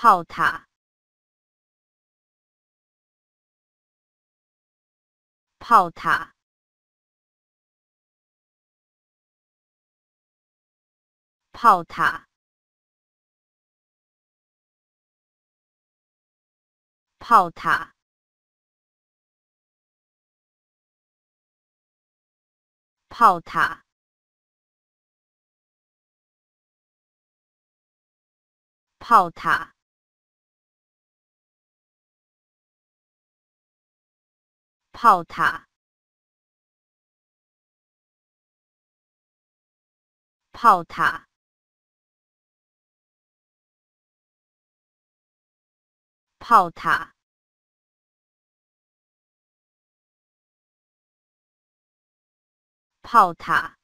炮塔，炮塔，炮塔，炮塔，炮塔，炮塔。炮塔，炮塔，炮塔，炮塔。